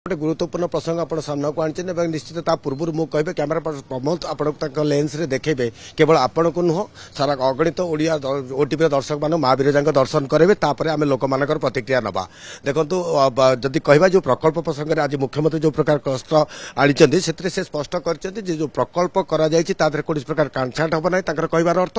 ଗୋଟେ ଗୁରୁତ୍ୱପୂର୍ଣ୍ଣ ପ୍ରସଙ୍ଗ ଆପଣ ସାମ୍ନାକୁ ଆଣିଛନ୍ତି ଏବଂ ନିଶ୍ଚିତ ତା ପୂର୍ବରୁ ମୁଁ କହିବେ କ୍ୟାମେରା ପ୍ରମୋଦ ଆପଣଙ୍କୁ ତାଙ୍କ ଲେନ୍ସରେ ଦେଖେଇବେ କେବଳ ଆପଣଙ୍କୁ ନୁହଁ ସାରା ଅଗଣିତ ଓଡ଼ିଆ ଓଟିଭିର ଦର୍ଶକମାନଙ୍କୁ ମା ବିରଜାଙ୍କ ଦର୍ଶନ କରିବେ ତାପରେ ଆମେ ଲୋକମାନଙ୍କର ପ୍ରତିକ୍ରିୟା ନେବା ଦେଖନ୍ତୁ ଯଦି କହିବା ଯେଉଁ ପ୍ରକଳ୍ପ ପ୍ରସଙ୍ଗରେ ଆଜି ମୁଖ୍ୟମନ୍ତ୍ରୀ ଯେଉଁ ପ୍ରକାର କଷ୍ଟ ଆଣିଛନ୍ତି ସେଥିରେ ସେ ସ୍ପଷ୍ଟ କରିଛନ୍ତି ଯେ ଯେଉଁ ପ୍ରକଳ୍ପ କରାଯାଇଛି ତା ଦେହରେ କୌଣସି ପ୍ରକାର କାଣ୍ଛାଟ ହେବ ନାହିଁ ତାଙ୍କର କହିବାର ଅର୍ଥ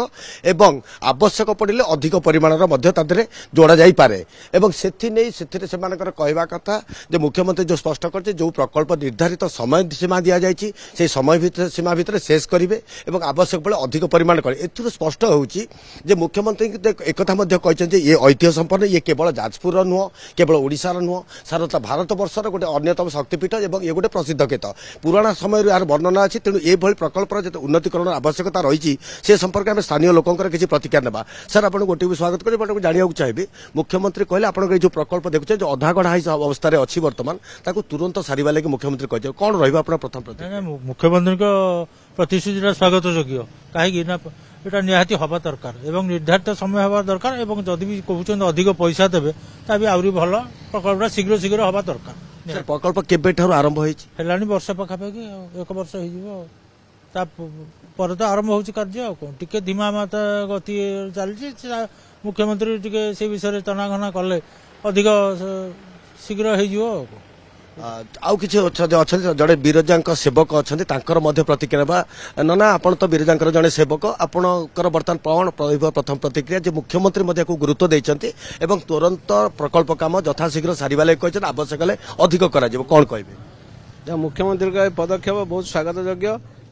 ଏବଂ ଆବଶ୍ୟକ ପଡ଼ିଲେ ଅଧିକ ପରିମାଣର ମଧ୍ୟ ତା ଦେହରେ ଯୋଡ଼ାଯାଇପାରେ ଏବଂ ସେଥିନେଇ ସେଥିରେ ସେମାନଙ୍କର କହିବା କଥା ଯେ ମୁଖ୍ୟମନ୍ତ୍ରୀ ଯେଉଁ স্পষ্ট করছে যে প্রকল্প নির্ধারিত সময় সীমা দিয়া যাই সেই সময় সীমা ভিতরে শেষ করবে এবং আবশ্যক বেড়ে অধিক পরিমাণ করে এর স্পষ্ট হচ্ছে যে মুখ্যমন্ত্রী একথা কিন্তু ইয়ে ঐতিহ্য সম্পন্ন ইয়ে কেবল যাজপুর নুহ কেবল ওড়শার নুহ সারা ভারতবর্ষর গোটে অন্যতম শক্তিপীঠ এবং ইয়ে গোটে প্রসিদ্ধ ক্ষেত্র পুরাণা সময় এর বর্ণনা আছে তেমন এইভাবে প্রকল্পর যে উন্নতিকরণ আবশ্যকতা রয়েছে সে সম্পর্কে আমি স্থানীয় লোকর কিছু প্রতিক্রিয়া নেওয়া স্যার আপনার গোটি স্বাগত করি আপনার জাঁয়া চাইবি মুখ্যমন্ত্রী কে আপনার এই যে প্রকল্প দেখুছেন যে অধাগড়া অবস্থায় অছি বর্তমান তাকে ତୁରନ୍ତ ସାରିବା ଲାଗି ମୁଖ୍ୟମନ୍ତ୍ରୀ କହିଛନ୍ତି କଣ ରହିବ ଆପଣ ପ୍ରଥମ ମୁଖ୍ୟମନ୍ତ୍ରୀଙ୍କ ପ୍ରତିଶ୍ରୁତିଟା ସ୍ୱାଗତ ଯୋଗ୍ୟ କାହିଁକି ନା ଏଟା ନିହାତି ହେବା ଦରକାର ଏବଂ ନିର୍ଦ୍ଧାରିତ ସମୟ ହେବା ଦରକାର ଏବଂ ଯଦି ବି କହୁଛନ୍ତି ଅଧିକ ପଇସା ଦେବେ ତା ବି ଆହୁରି ଭଲ ପ୍ରକଳ୍ପଟା ଶୀଘ୍ର ଶୀଘ୍ର ହେବା ଦରକାର ପ୍ରକଳ୍ପ କେବେଠାରୁ ଆରମ୍ଭ ହେଇଛି ହେଲାଣି ବର୍ଷ ପାଖାପାଖି ଏକ ବର୍ଷ ହେଇଯିବ ତା ପରେ ତ ଆରମ୍ଭ ହେଉଛି କାର୍ଯ୍ୟ ଆଉ କ'ଣ ଟିକେ ଧୀମାମାତା ଗତି ଚାଲିଛି ମୁଖ୍ୟମନ୍ତ୍ରୀ ଟିକେ ସେ ବିଷୟରେ ତନାଘନା କଲେ ଅଧିକ ଶୀଘ୍ର ହେଇଯିବ ଆଉ ଆଉ କିଛି ଅଛନ୍ତି ଅଛନ୍ତି ଜଣେ ବିରଜାଙ୍କ ସେବକ ଅଛନ୍ତି ତାଙ୍କର ମଧ୍ୟ ପ୍ରତିକ୍ରିୟା ବା ନନା ଆପଣ ତ ବିରଜାଙ୍କର ଜଣେ ସେବକ ଆପଣଙ୍କର ବର୍ତ୍ତମାନ କ'ଣ ରହିବ ପ୍ରଥମ ପ୍ରତିକ୍ରିୟା ଯେ ମୁଖ୍ୟମନ୍ତ୍ରୀ ମଧ୍ୟ ଏହାକୁ ଗୁରୁତ୍ୱ ଦେଇଛନ୍ତି ଏବଂ ତୁରନ୍ତ ପ୍ରକଳ୍ପ କାମ ଯଥାଶୀଘ୍ର ସାରିବା ଲାଗି କହିଛନ୍ତି ଆବଶ୍ୟକ ହେଲେ ଅଧିକ କରାଯିବ କ'ଣ କହିବେ ମୁଖ୍ୟମନ୍ତ୍ରୀଙ୍କ ଏ ପଦକ୍ଷେପ ବହୁତ ସ୍ୱାଗତଯୋଗ୍ୟ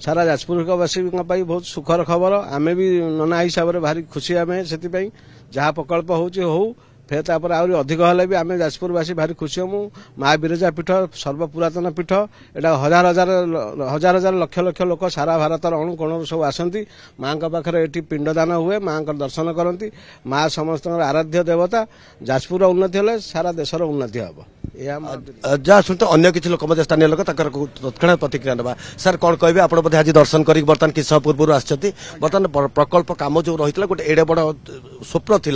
ସାରା ଯାଜପୁରବାସୀଙ୍କ ପାଇଁ ବହୁତ ସୁଖର ଖବର ଆମେ ବି ନନା ହିସାବରେ ଭାରି ଖୁସି ଆମେ ସେଥିପାଇଁ ଯାହା ପ୍ରକଳ୍ପ ହେଉଛି ହଉ ଫେର ତାପରେ ଆହୁରି ଅଧିକ ହେଲେ ବି ଆମେ ଯାଜପୁରବାସୀ ଭାରି ଖୁସି ହେବୁ ମା ବିରଜା ପୀଠ ସର୍ବପୁରାତନ ପୀଠ ଏଇଟା ହଜାର ହଜାର ହଜାର ହଜାର ଲକ୍ଷ ଲକ୍ଷ ଲୋକ ସାରା ଭାରତର ଅଣୁକୋଣରୁ ସବୁ ଆସନ୍ତି ମାଆଙ୍କ ପାଖରେ ଏଠି ପିଣ୍ଡଦାନ ହୁଏ ମାଆଙ୍କର ଦର୍ଶନ କରନ୍ତି ମା ସମସ୍ତଙ୍କର ଆରାଧ୍ୟ ଦେବତା ଯାଜପୁରର ଉନ୍ନତି ହେଲେ ସାରା ଦେଶର ଉନ୍ନତି ହେବ जहाँ शुणु अन्य किसी लोक स्थानीय लोक तर प्रतिक्रिया ना सर कौन कहे आप आज दर्शन कर बर्तमान किसी समय पूर्व आर्तमान प्रकल्प कम जो रही गोटे एडे बड़ स्वप्न थी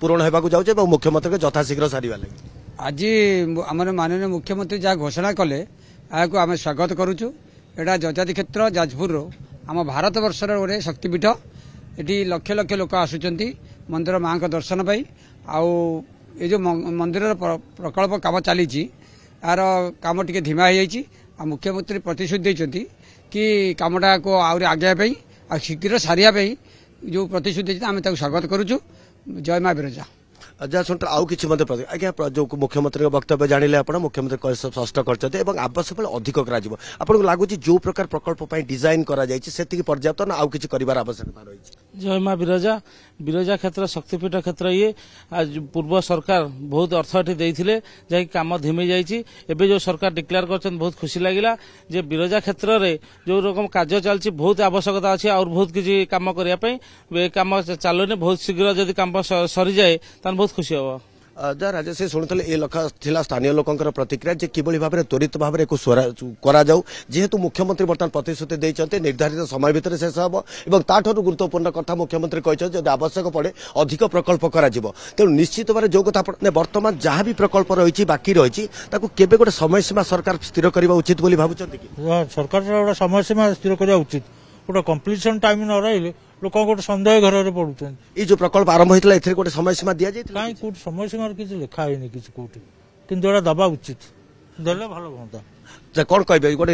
पूरण होगा मुख्यमंत्री को यथाशीघ्र सारे आज आमर माननीय मुख्यमंत्री जहाँ घोषणा कले आम स्वागत करुचु यहाँ जजाति क्षेत्र जाजपुर आम भारत बर्षर गोटे शक्तिपीठ ଏଠି लक्ष लोक ଲୋକ मंदिर माँ का दर्शन ପାଇଁ ଆଉ ଏ ଯେଉଁ ମନ୍ଦିରର ପ୍ରକଳ୍ପ କାମ ଚାଲିଛି ଏହାର କାମ ଟିକେ ଧିମା ହୋଇଯାଇଛି ଆଉ ମୁଖ୍ୟମନ୍ତ୍ରୀ ପ୍ରତିଶ୍ରୁତି ଦେଇଛନ୍ତି କି କାମଟାକୁ ଆହୁରି ଆଗେଇବା ପାଇଁ ଆଉ ଶୀଘ୍ର ସାରିବା ପାଇଁ ଯେଉଁ ପ୍ରତିଶ୍ରୁତି ଦେଇଛନ୍ତି ଆମେ ତାକୁ ସ୍ୱାଗତ କରୁଛୁ ଜୟ ମା ବିରଜା ଜୟଶଙ୍କର ଆଉ କିଛି ମଧ୍ୟ ଆଜ୍ଞା ଯେଉଁ ମୁଖ୍ୟମନ୍ତ୍ରୀଙ୍କ ବକ୍ତବ୍ୟ ଜାଣିଲେ ଆପଣ ମୁଖ୍ୟମନ୍ତ୍ରୀ ସ୍ପଷ୍ଟ କରିଛନ୍ତି ଏବଂ ଆବଶ୍ୟକ ବେଳେ ଅଧିକ କରାଯିବ ଆପଣଙ୍କୁ ଲାଗୁଛି ଯେଉଁ ପ୍ରକାର ପ୍ରକଳ୍ପ ପାଇଁ ଡିଜାଇନ୍ କରାଯାଇଛି ସେତିକି ପର୍ଯ୍ୟାପ୍ତ ନା ଆଉ କିଛି କରିବାର ଆବଶ୍ୟକତା ରହିଛି ଜୟ ମା ବିରଜା ବିରଜା କ୍ଷେତ୍ର ଶକ୍ତିପୀଠ କ୍ଷେତ୍ର ଇଏ ପୂର୍ବ ସରକାର ବହୁତ ଅର୍ଥ ଏଠି ଦେଇଥିଲେ ଯାହାକି କାମ ଧିମେଇ ଯାଇଛି ଏବେ ଯେଉଁ ସରକାର ଡିକ୍ଲେୟାର କରିଛନ୍ତି ବହୁତ ଖୁସି ଲାଗିଲା ଯେ ବିରଜା କ୍ଷେତ୍ରରେ ଯେଉଁ ରକମ କାର୍ଯ୍ୟ ଚାଲିଛି ବହୁତ ଆବଶ୍ୟକତା ଅଛି ଆହୁରି ବହୁତ କିଛି କାମ କରିବା ପାଇଁ କାମ ଚାଲୁନି ବହୁତ ଶୀଘ୍ର ଯଦି କାମ ସରିଯାଏ ତାହେଲେ ବହୁତ ଖୁସି ହେବ ଯା ରାଜା ସେ ଶୁଣିଥିଲେ ଏ ଲକ୍ଷ ଥିଲା ସ୍ଥାନୀୟ ଲୋକଙ୍କର ପ୍ରତିକ୍ରିୟା ଯେ କିଭଳି ଭାବରେ ତ୍ୱରିତ ଭାବରେ ଏକୁ କରାଯାଉ ଯେହେତୁ ମୁଖ୍ୟମନ୍ତ୍ରୀ ବର୍ତ୍ତମାନ ପ୍ରତିଶ୍ରତି ଦେଇଛନ୍ତି ନିର୍ଦ୍ଧାରିତ ସମୟ ଭିତରେ ଶେଷ ହେବ ଏବଂ ତାଠାରୁ ଗୁରୁତ୍ୱପୂର୍ଣ୍ଣ କଥା ମୁଖ୍ୟମନ୍ତ୍ରୀ କହିଛନ୍ତି ଯଦି ଆବଶ୍ୟକ ପଡ଼େ ଅଧିକ ପ୍ରକଳ୍ପ କରାଯିବ ତେଣୁ ନିଶ୍ଚିତ ଭାବରେ ଯେଉଁ କଥା ଆପଣ ବର୍ତ୍ତମାନ ଯାହା ବି ପ୍ରକଳ୍ପ ରହିଛି ବାକି ରହିଛି ତାକୁ କେବେ ଗୋଟେ ସମୟସୀମା ସରକାର ସ୍ଥିର କରିବା ଉଚିତ ବୋଲି ଭାବୁଛନ୍ତି କି ସରକାର ଗୋଟେ ସମୟସୀମା ସ୍ଥିର କରିବା ଉଚିତ ଗୋଟେ କମ୍ପ୍ଲିସନ୍ ଟାଇମ୍ ନ ରହିଲେ ଲୋକଙ୍କ ଗୋଟେ ସନ୍ଦେହ ଘେରରେ ପଡୁଛନ୍ତି ଏଇ ଯୋଉ ପ୍ରକଳ୍ପ ଆରମ୍ଭ ହେଇଥିଲା ଏଥିରେ ଗୋଟେ ସମୟ ସୀମା ଦିଆଯାଇଥିଲା କାହିଁକି କୋଉଠି ସମୟ ସୀମାରେ କିଛି ଲେଖା ହେଇନି କିଛି କୋଉଠି କିନ୍ତୁ ଏଇଟା ଦବା ଉଚିତ ଦେଲେ ଭଲ ହୁଅନ୍ତା କଣ କହିବେ ଗୋଟେ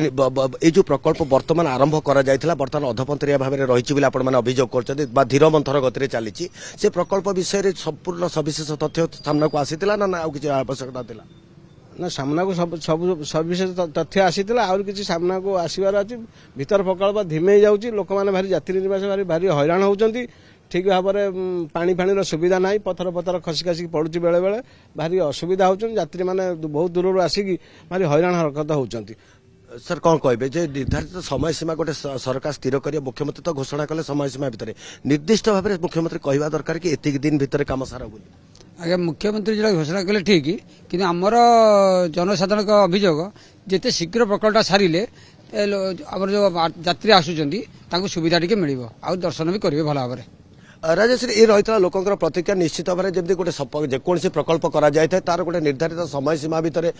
ଏଇ ଯୋଉ ପ୍ରକଳ୍ପ ବର୍ତ୍ତମାନ ଆରମ୍ଭ କରାଯାଇଥିଲା ବର୍ତ୍ତମାନ ଅଧପନ୍ତରିଆ ଭାବରେ ରହିଛି ବୋଲି ଆପଣମାନେ ଅଭିଯୋଗ କରୁଛନ୍ତି ବା ଧୀର ମନ୍ଥର ଗତିରେ ଚାଲିଛି ସେ ପ୍ରକଳ୍ପ ବିଷୟରେ ସମ୍ପୂର୍ଣ୍ଣ ସବିଶେଷ ତଥ୍ୟ ସାମ୍ନାକୁ ଆସିଥିଲା ନା ଆଉ କିଛି ଆବଶ୍ୟକତା ଥିଲା ନା ସାମ୍ନାକୁ ସବୁ ସବିଶେଷ ତଥ୍ୟ ଆସିଥିଲା ଆହୁରି କିଛି ସାମ୍ନାକୁ ଆସିବାର ଅଛି ଭିତର ପ୍ରକଳ୍ପ ଧିମେଇ ଯାଉଛି ଲୋକମାନେ ଭାରି ଯାତ୍ରୀ ନିବାସ ଭାରି ଭାରି ହଇରାଣ ହେଉଛନ୍ତି ଠିକ୍ ଭାବରେ ପାଣି ଫାଣିର ସୁବିଧା ନାହିଁ ପଥର ପଥର ଖସି ଖସିକି ପଡ଼ୁଛି ବେଳେବେଳେ ଭାରି ଅସୁବିଧା ହେଉଛନ୍ତି ଯାତ୍ରୀମାନେ ବହୁତ ଦୂରରୁ ଆସିକି ଭାରି ହଇରାଣ ହରକତ ହେଉଛନ୍ତି ସାର୍ କ'ଣ କହିବେ ଯେ ନିର୍ଦ୍ଧାରିତ ସମୟସୀମା ଗୋଟେ ସରକାର ସ୍ଥିର କରିବ ମୁଖ୍ୟମନ୍ତ୍ରୀ ତ ଘୋଷଣା କଲେ ସମୟସୀମା ଭିତରେ ନିର୍ଦ୍ଦିଷ୍ଟ ଭାବରେ ମୁଖ୍ୟମନ୍ତ୍ରୀ କହିବା ଦରକାର କି ଏତିକି ଦିନ ଭିତରେ କାମ ସାର ବୋଲି ଆଜ୍ଞା ମୁଖ୍ୟମନ୍ତ୍ରୀ ଯେଉଁଟା ଘୋଷଣା କଲେ ଠିକ୍ କିନ୍ତୁ ଆମର ଜନସାଧାରଣଙ୍କ ଅଭିଯୋଗ ଯେତେ ଶୀଘ୍ର ପ୍ରକଳ୍ପଟା ସାରିଲେ ଆମର ଯେଉଁ ଯାତ୍ରୀ ଆସୁଛନ୍ତି ତାଙ୍କୁ ସୁବିଧା ଟିକେ ମିଳିବ ଆଉ ଦର୍ଶନ ବି କରିବେ ଭଲ ଭାବରେ ରାଜେଶ୍ୱରୀ ଏ ରହିଥିଲା ଲୋକଙ୍କର ପ୍ରତିକ୍ରିୟା ନିଶ୍ଚିତ ଭାବରେ ଯେମିତି ଗୋଟେ ଯେକୌଣସି ପ୍ରକଳ୍ପ କରାଯାଇଥାଏ ତାର ଗୋଟେ ନିର୍ଦ୍ଧାରିତ ସମୟସୀମା ଭିତରେ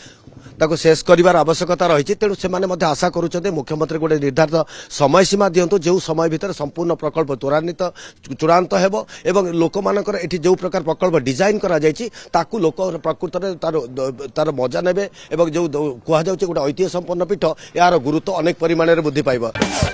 ତାକୁ ଶେଷ କରିବାର ଆବଶ୍ୟକତା ରହିଛି ତେଣୁ ସେମାନେ ମଧ୍ୟ ଆଶା କରୁଛନ୍ତି ମୁଖ୍ୟମନ୍ତ୍ରୀ ଗୋଟେ ନିର୍ଦ୍ଧାରିତ ସମୟସୀମା ଦିଅନ୍ତୁ ଯେଉଁ ସମୟ ଭିତରେ ସମ୍ପୂର୍ଣ୍ଣ ପ୍ରକଳ୍ପ ତ୍ୱରାନ୍ୱିତ ଚୂଡ଼ାନ୍ତ ହେବ ଏବଂ ଲୋକମାନଙ୍କର ଏଠି ଯେଉଁ ପ୍ରକାର ପ୍ରକଳ୍ପ ଡିଜାଇନ୍ କରାଯାଇଛି ତାକୁ ଲୋକ ପ୍ରକୃତରେ ତାର ତାର ମଜା ନେବେ ଏବଂ ଯେଉଁ କୁହାଯାଉଛି ଗୋଟେ ଐତିହ୍ୟ ସମ୍ପନ୍ନ ପୀଠ ଏହାର ଗୁରୁତ୍ୱ ଅନେକ ପରିମାଣରେ ବୃଦ୍ଧି ପାଇବ